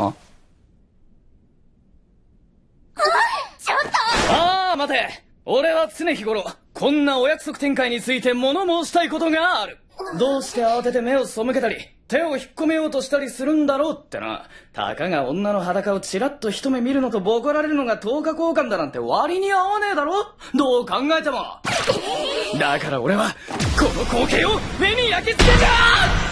あちょっとああ待て俺は常日頃こんなお約束展開について物申したいことがあるどうして慌てて目を背けたり手を引っ込めようとしたりするんだろうってなたかが女の裸をチラッと一目見るのとボコられるのが10日交換だなんて割に合わねえだろどう考えてもだから俺はこの光景を目に焼き付けた